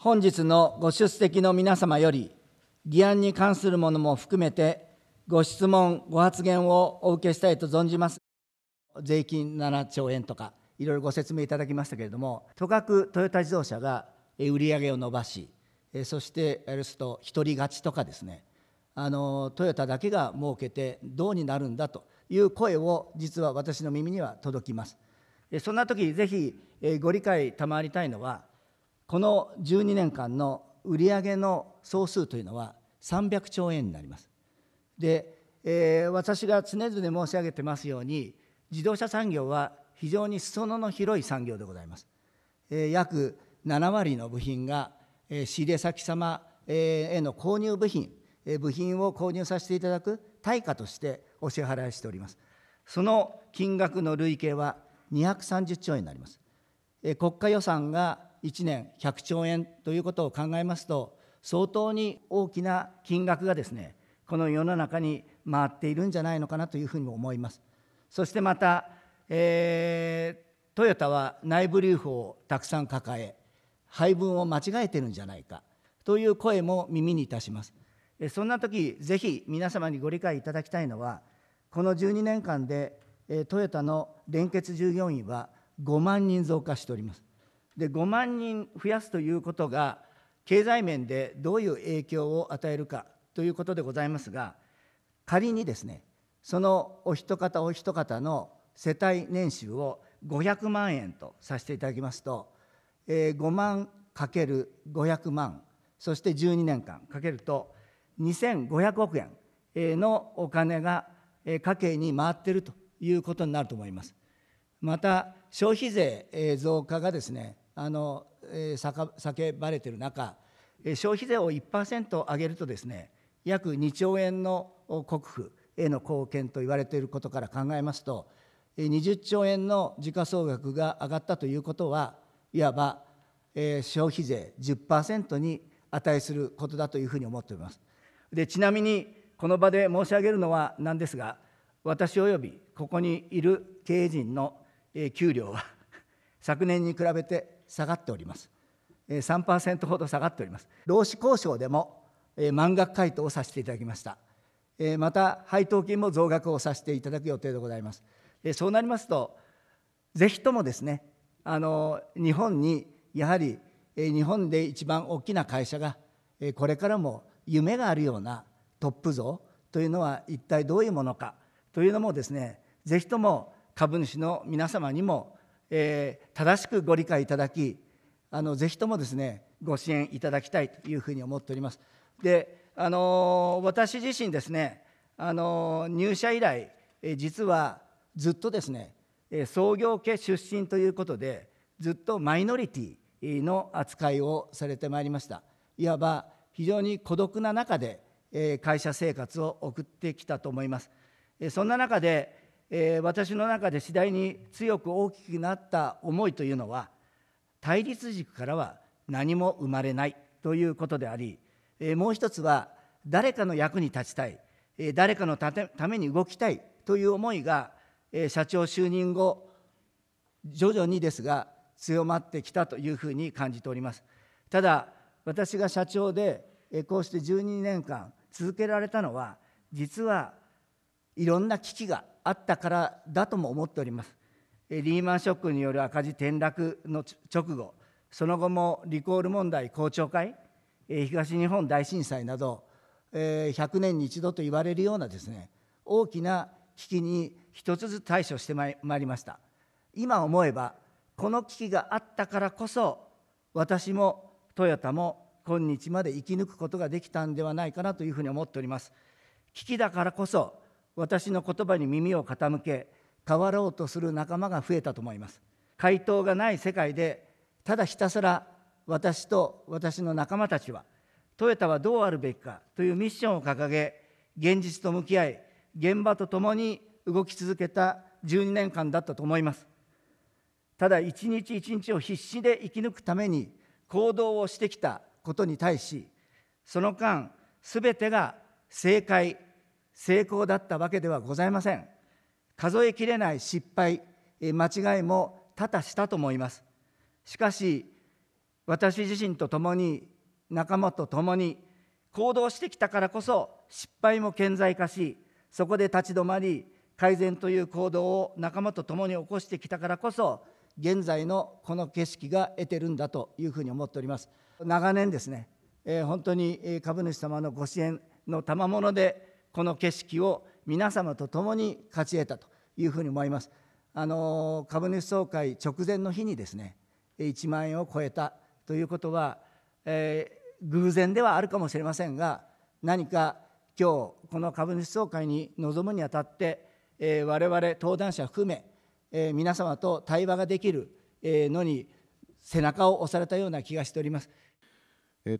本日のご出席の皆様より、議案に関するものも含めて、ご質問、ご発言をお受けしたいと存じます。税金7兆円とか、いろいろご説明いただきましたけれども、とかくトヨタ自動車が売り上げを伸ばし、そしてやると、一人勝ちとかですね、あのトヨタだけが儲けてどうになるんだという声を、実は私の耳には届きます。そんな時ぜひご理解賜りたいのは、この12年間の売上の総数というのは300兆円になります。で、えー、私が常々申し上げてますように自動車産業は非常に裾野の広い産業でございます。えー、約7割の部品が、えー、仕入れ先様への購入部品、えー、部品を購入させていただく対価としてお支払いしております。その金額の累計は230兆円になります。えー、国家予算が1年100兆円ということを考えますと、相当に大きな金額がですね、この世の中に回っているんじゃないのかなというふうにも思います。そしてまた、えー、トヨタは内部留保をたくさん抱え、配分を間違えてるんじゃないかという声も耳にいたします。そんな時ぜひ皆様にご理解いただきたいのは、この12年間でトヨタの連結従業員は5万人増加しております。で5万人増やすということが経済面でどういう影響を与えるかということでございますが仮にですねそのお一方お一方の世帯年収を500万円とさせていただきますと、えー、5万かける500万そして12年間かけると2500億円のお金が家計に回っているということになると思います。また消費税増加がですねあの、えー、叫ばれている中消費税を1%上げるとですね約2兆円の国富への貢献と言われていることから考えますと20兆円の時価総額が上がったということはいわば、えー、消費税10%に値することだというふうに思っております。でちなみにこの場で申し上げるのはなんですが私およびここにいる経営陣の給料は昨年に比べて下がっております3%ほど下がっております労使交渉でも満額回答をさせていただきましたまた配当金も増額をさせていただく予定でございますそうなりますとぜひともですねあの日本にやはり日本で一番大きな会社がこれからも夢があるようなトップ像というのは一体どういうものかというのもですねぜひとも株主の皆様にもえー、正しくご理解いただきあのぜひともですねご支援いただきたいというふうに思っております。であの私自身ですねあの入社以来実はずっとですね創業家出身ということでずっとマイノリティの扱いをされてまいりましたいわば非常に孤独な中で会社生活を送ってきたと思いますそんな中でえー、私の中で次第に強く大きくなった思いというのは対立軸からは何も生まれないということであり、えー、もう一つは誰かの役に立ちたい、えー、誰かのために動きたいという思いが、えー、社長就任後徐々にですが強まってきたというふうに感じておりますただ私が社長でこうして12年間続けられたのは実はいろんな危機があったからだとも思っておりますリーマンショックによる赤字転落の直後その後もリコール問題公聴会東日本大震災など100年に一度と言われるようなですね大きな危機に一つずつ対処してまいりました今思えばこの危機があったからこそ私もトヨタも今日まで生き抜くことができたんではないかなというふうに思っております危機だからこそ私の言葉に耳を傾け変わろうとする仲間が増えたと思います回答がない世界でただひたすら私と私の仲間たちはトヨタはどうあるべきかというミッションを掲げ現実と向き合い現場とともに動き続けた12年間だったと思いますただ一日一日を必死で生き抜くために行動をしてきたことに対しその間すべてが正解成功だったわけではございません数えきれない失敗間違いも多々したと思いますしかし私自身と共に仲間と共に行動してきたからこそ失敗も顕在化しそこで立ち止まり改善という行動を仲間と共に起こしてきたからこそ現在のこの景色が得てるんだというふうに思っております長年ですね、えー、本当に株主様のご支援の賜物でこの景色を皆様と共に勝ち得たというふうに思います。あの株主総会直前の日にですね1万円を超えたということは、えー、偶然ではあるかもしれませんが何か今日この株主総会に臨むにあたって、えー、我々登壇者含め、えー、皆様と対話ができる、えのに背中を押されたような気がしております。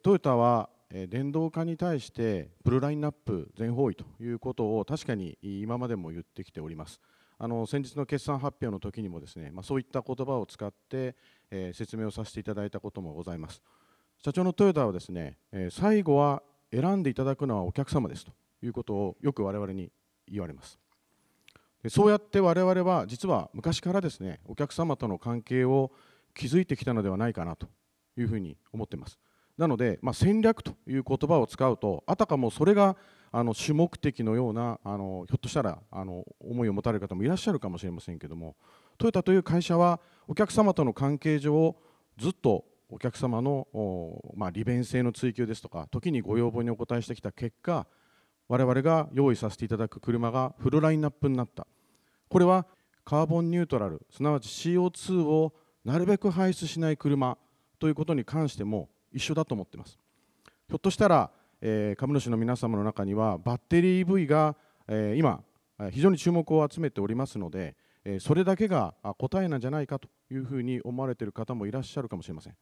トヨタは電動化に対してプルラインナップ全方位ということを確かに今までも言ってきております。あの先日の決算発表の時にもですね、まあ、そういった言葉を使って、え説明をさせていただいたこともございます。社長のトヨタはですね、え最後は選んでいただくのはお客様ですということをよく我々に言われます。でそうやって我々は実は昔からですねお客様との関係を築いてきたのではないかなというふうに思っています。なので、まあ、戦略という言葉を使うとあたかもそれがあの主目的のようなあのひょっとしたらあの思いを持たれる方もいらっしゃるかもしれませんけどもトヨタという会社はお客様との関係上ずっとお客様の、まあ、利便性の追求ですとか時にご要望にお応えしてきた結果我々が用意させていただく車がフルラインナップになったこれはカーボンニュートラルすなわち CO2 をなるべく排出しない車ということに関しても一緒だと思ってます。ひょっとしたら、えー、株主の皆様の中にはバッテリー EV が、えー、今非常に注目を集めておりますので、えそれだけが答えなんじゃないかというふうに思われている方もいらっしゃるかもしれません。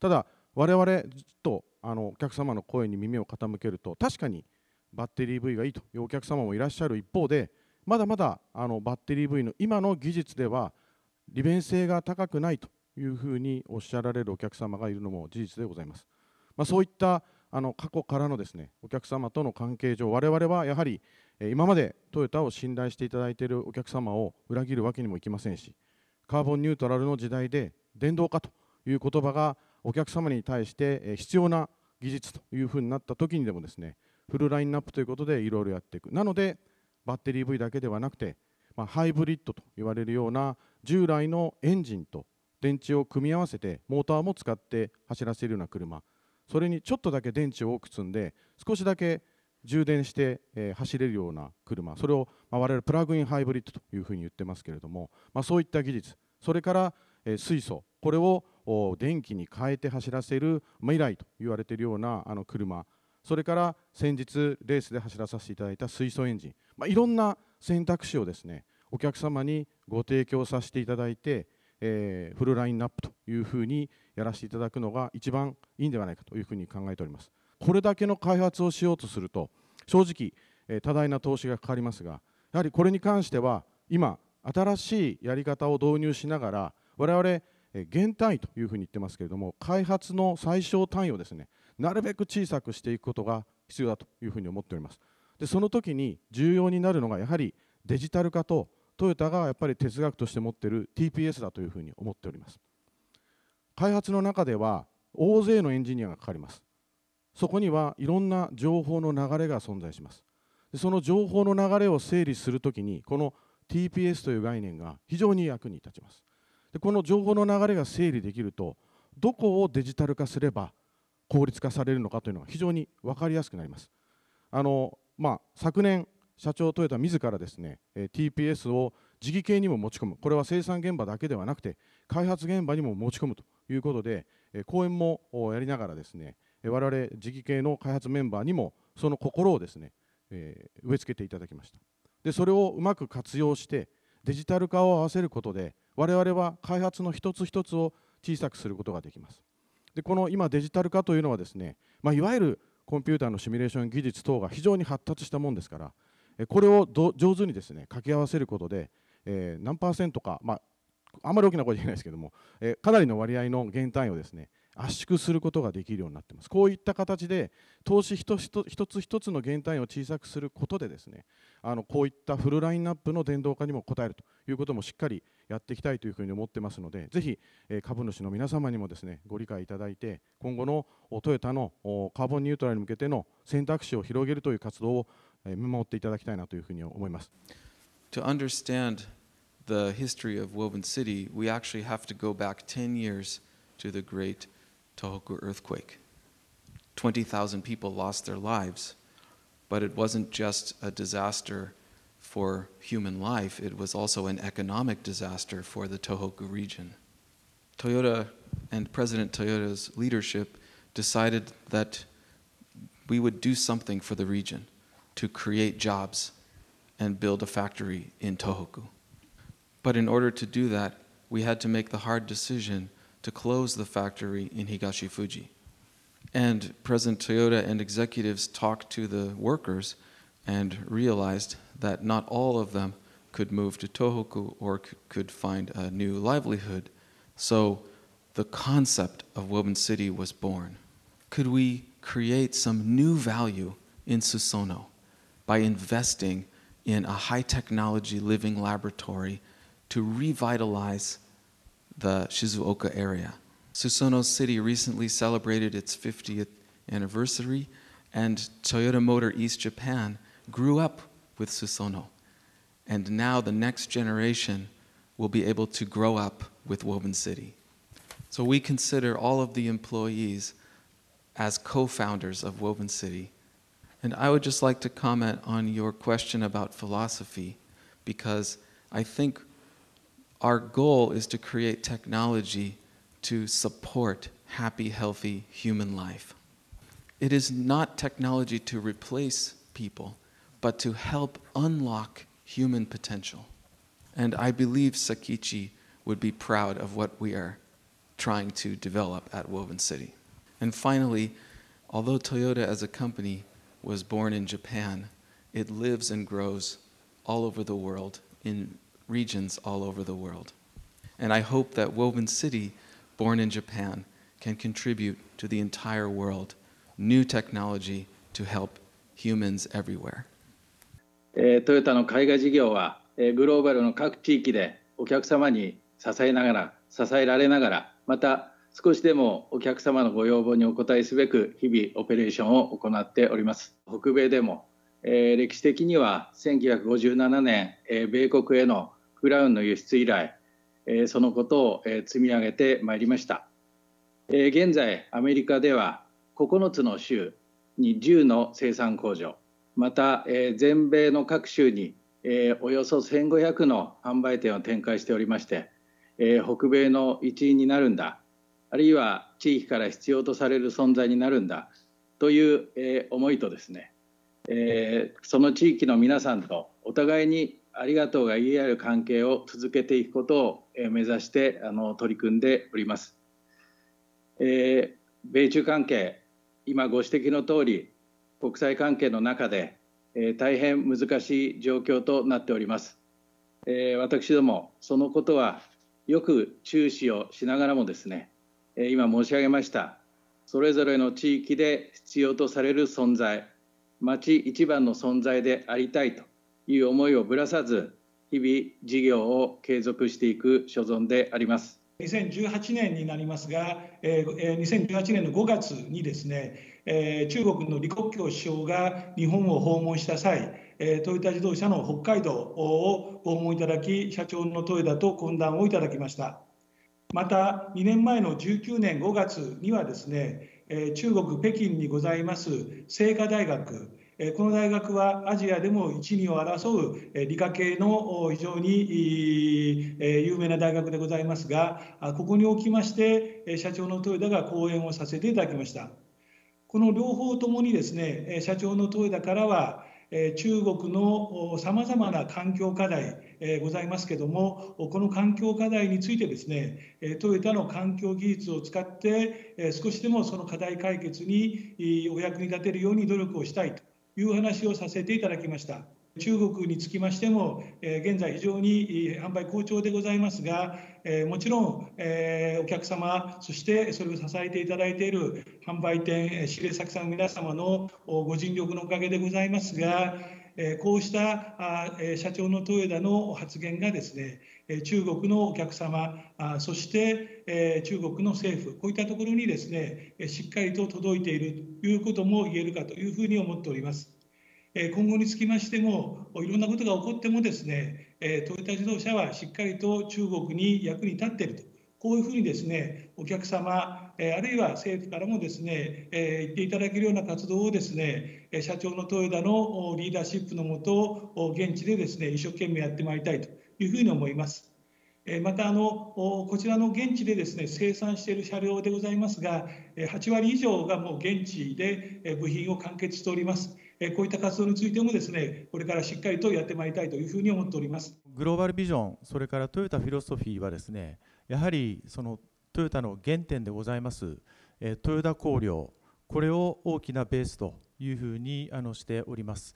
ただ我々ずっとあのお客様の声に耳を傾けると確かにバッテリー EV がいいというお客様もいらっしゃる一方でまだまだあのバッテリー EV の今の技術では利便性が高くないというふうにおっしゃられるお客様がいるのも事実でございます。まあ、そういったあの過去からのですねお客様との関係上我々はやはり今までトヨタを信頼していただいているお客様を裏切るわけにもいきませんしカーボンニュートラルの時代で電動化という言葉がお客様に対して必要な技術というふうになった時にでもですねフルラインナップということでいろいろやっていくなのでバッテリー v だけではなくて、まあ、ハイブリッドと言われるような従来のエンジンと電池を組み合わせてモーターも使って走らせるような車それにちょっとだけ電池を多く積んで少しだけ充電して、走れるような車それを、我々プラグインハイブリッドというふうに言ってますけれども、まそういった技術それから、水素これを電気に変えて走らせる未来と言われているようなあの車それから先日レースで走らさせていただいた水素エンジン、まいろんな選択肢をですねお客様にご提供させていただいてえー、フルラインナップというふうにやらせていただくのが一番いいんではないかというふうに考えております。これだけの開発をしようとすると正直、えー、多大な投資がかかりますがやはりこれに関しては今新しいやり方を導入しながら我々減単位というふうに言ってますけれども開発の最小単位をですねなるべく小さくしていくことが必要だというふうに思っておりますでその時に重要になるのがやはりデジタル化とトヨタがやっぱり哲学として持ってる TPS だというふうに思っております開発の中では大勢のエンジニアがかかりますそこにはいろんな情報の流れが存在しますその情報の流れを整理するときにこの TPS という概念が非常に役に立ちますでこの情報の流れが整理できるとどこをデジタル化すれば効率化されるのかというのが非常に分かりやすくなりますあの、まあ、昨年社長トヨタ自らですね、え TPS を時期系にも持ち込むこれは生産現場だけではなくて開発現場にも持ち込むということで、え講演もやりながらですね我々時期系の開発メンバーにもその心をですね、え植え付けていただきましたでそれをうまく活用してデジタル化を合わせることで我々は開発の一つ一つを小さくすることができますでこの今デジタル化というのはですね、まあ、いわゆるコンピューターのシミュレーション技術等が非常に発達したもんですからこれを上手にですね掛け合わせることで、えー、何パーセントか、まあ、あまり大きな声じゃないですけども、えー、かなりの割合の減単位をですね圧縮することができるようになっています。こういった形で投資一つ一つの減単位を小さくすることでですねあのこういったフルラインナップの電動化にも応えるということもしっかりやっていきたいというふうに思ってますのでぜひ、えー、株主の皆様にもですねご理解いただいて今後のトヨタのカーボンニュートラルに向けての選択肢を広げるという活動を守っていただきたいなというふうに思います。To understand the history of Woven City, we actually have to go back 10 years to the great Tohoku earthquake. 20,000 people lost their lives, but it wasn't just a disaster for human life, it was also an economic disaster for the Tohoku region. Toyota and President Toyota's leadership decided that we would do something for the region to create jobs and build a factory in Tohoku. But in order to do that, we had to make the hard decision to close the factory in Higashifuji. And President Toyota and executives talked to the workers and realized that not all of them could move to Tohoku or could find a new livelihood. So the concept of Woven City was born. Could we create some new value in Susono? by investing in a high technology living laboratory to revitalize the Shizuoka area. Susono City recently celebrated its 50th anniversary, and Toyota Motor East Japan grew up with Susono. And now the next generation will be able to grow up with Woven City. So we consider all of the employees as co founders of Woven City and I would just like to comment on your question about philosophy, because I think our goal is to create technology to support happy, healthy human life. It is not technology to replace people, but to help unlock human potential. And I believe Sakichi would be proud of what we are trying to develop at Woven City. And finally, although Toyota as a company was born in Japan. It lives and grows all over the world, in regions all over the world. And I hope that Woven City, born in Japan, can contribute to the entire world new technology to help humans everywhere. えー、トヨタの海外事業は、えー、グローバルの各地域でお客様に支えながら支えられながらまた少しでもお客様のご要望にお応えすべく日々オペレーションを行っております北米でも、えー、歴史的には1957年、えー、米国へのクラウンの輸出以来、えー、そのことを、え積み上げてまいりました、え現在アメリカでは9つの州に1の生産工場また、え全米の各州に、えおよそ1500の販売店を展開しておりまして、え北米の一員になるんだあるいは地域から必要とされる存在になるんだという、えー、思いとですね、えー、その地域の皆さんとお互いにありがとうが言い合える関係を続けていくことを、え目指してあの取り組んでおります。えー、米中関係今ご指摘の通り国際関係の中で、えー、大変難しい状況となっております、えー、私どもそのことはよく注視をしながらもですね今申し上げましたそれぞれの地域で必要とされる存在町一番の存在でありたいという思いをぶらさず日々事業を継続していく所存であります。2018年になりますが、えー、2018年の5月にですね、え中国の李克強首相が日本を訪問した際、えトヨタ自動車の北海道を訪問いただき、社長の豊田と懇談をいただきました。また2年前の19年5月にはですね中国・北京にございます清華大学この大学はアジアでも一二を争う理科系の非常に有名な大学でございますがここにおきまして社長の豊田が講演をさせていただきましたこの両方ともにですね社長の豊田からは中国のさまざまな環境課題えございますけどもこの環境課題についてですねトヨタの環境技術を使って少しでもその課題解決にお役に立てるように努力をしたいという話をさせていただきました。中国につきましても、現在非常に販売好調でございますが、もちろんお客様、そしてそれを支えていただいている販売店、仕入れ先さん皆様のご尽力のおかげでございますが、こうした社長の豊田の発言がですね中国のお客様そして中国の政府こういったところにですねしっかりと届いているということも言えるかというふうに思っております。今後につきましてもいろんなことが起こってもですねトヨタ自動車はしっかりと中国に役に立っているとこういうふうにですねお客様あるいは政府からもですね、え言っていただけるような活動をですね、社長の豊田のリーダーシップのもと、現地でですね、一生懸命やってまいりたいというふうに思います。またあのこちらの現地でですね生産している車両でございますが8割以上がもう現地で部品を完結しておりますこういった活動についてもですねこれからしっかりとやってまいりたいというふうに思っておりますグローバルビジョンそれからトヨタフィロソフィーはですねやはりそのトヨタの原点でございます、えトヨタ工業これを大きなベースというふうにあのしております、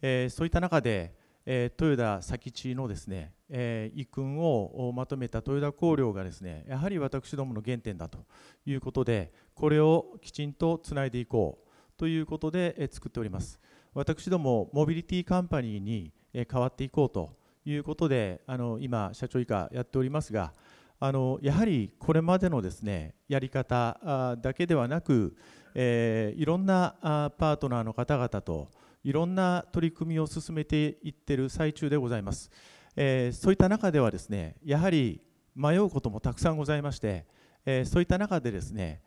えそういった中で、え豊田佐吉のですね、えー、遺訓をまとめた豊田光陵がですねやはり私どもの原点だということでこれをきちんとつないでいこうということで、え作っております私どもモビリティカンパニーに、え変わっていこうということであの今社長以下やっておりますがあのやはりこれまでのですねやり方だけではなく、えー、いろんなパートナーの方々といろんな取り組みを進めていってる最中でございます、えー、そういった中ではですねやはり迷うこともたくさんございまして、えー、そういった中でですね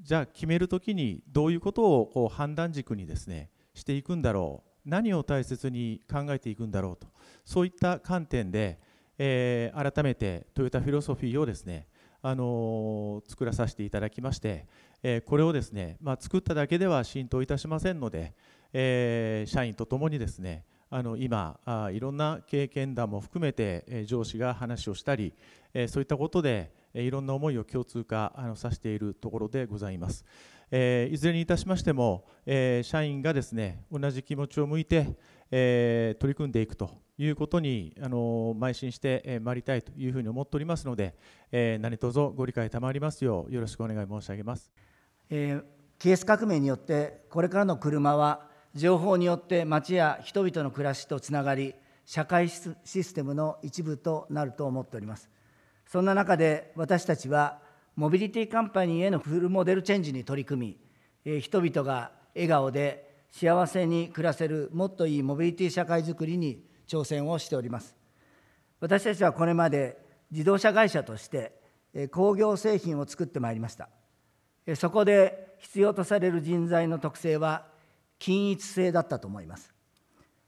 じゃあ決めるときにどういうことをこう判断軸にですねしていくんだろう何を大切に考えていくんだろうとそういった観点で、えー、改めてトヨタフィロソフィーをですねあの作らさせていただきまして、えこれをですね、まあ、作っただけでは浸透いたしませんので、え社員とともにですねあの今あいろんな経験談も含めて、え上司が話をしたり、えそういったことで、えいろんな思いを共通化あのさせているところでございます、えいずれにいたしましても、え社員がですね同じ気持ちを向いて、え取り組んでいくということにあの邁進してまいりたいというふうに思っておりますので、えー、何卒ご理解賜りますようよろしくお願い申し上げます。えー、KS 革命によってこれからの車は情報によって街や人々の暮らしとつながり社会システムの一部となると思っておりますそんな中で私たちはモビリティカンパニーへのフルモデルチェンジに取り組みえ人々が笑顔で幸せに暮らせるもっといいモビリティ社会づくりに挑戦をしております私たちはこれまで自動車会社として工業製品を作ってまいりましたそこで必要とされる人材の特性は均一性だったと思います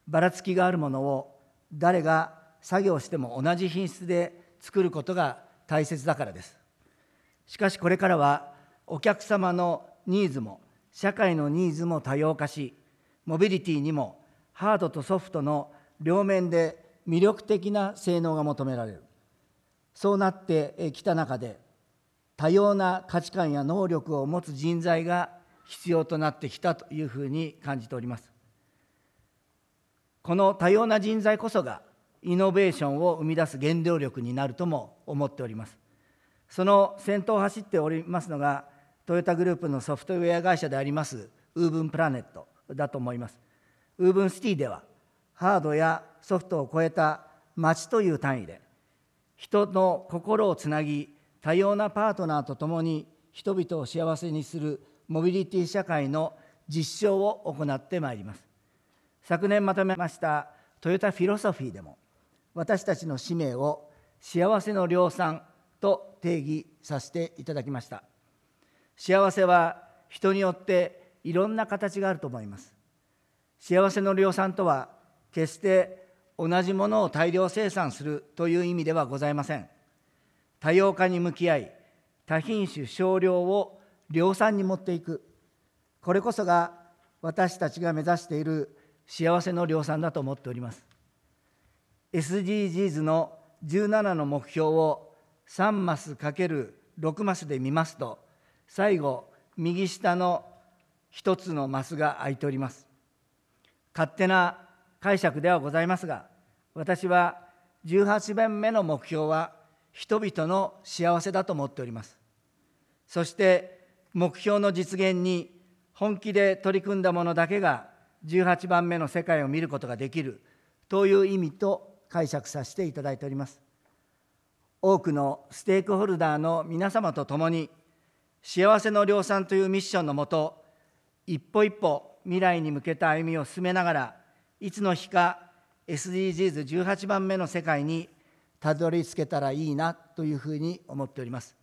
ばらつきがあるものを誰が作業しても同じ品質で作ることが大切だからですしかしこれからはお客様のニーズも社会のニーズも多様化しモビリティにもハードとソフトの両面で魅力的な性能が求められるそうなってきた中で多様な価値観や能力を持つ人材が必要となってきたというふうに感じておりますこの多様な人材こそがイノベーションを生み出す原動力になるとも思っておりますその先頭を走っておりますのがトヨタグループのソフトウェア会社でありますウーブンプラネットだと思いますウーブンシティではハードやソフトを超えた町という単位で人の心をつなぎ多様なパートナーとともに人々を幸せにするモビリティ社会の実証を行ってまいります昨年まとめましたトヨタフィロソフィーでも私たちの使命を幸せの量産と定義させていただきました幸せは人によっていろんな形があると思います幸せの量産とは決して同じものを大量生産するという意味ではございません多様化に向き合い多品種少量を量産に持っていくこれこそが私たちが目指している幸せの量産だと思っております SDGs の17の目標を3マス ×6 マスで見ますと最後右下の1つのマスが空いております勝手な解釈ではございますが私は18番目の目標は人々の幸せだと思っておりますそして目標の実現に本気で取り組んだものだけが18番目の世界を見ることができるという意味と解釈させていただいております多くのステークホルダーの皆様と共に幸せの量産というミッションのもと一歩一歩未来に向けた歩みを進めながらいつの日か SDGs18 番目の世界にたどり着けたらいいなというふうに思っております。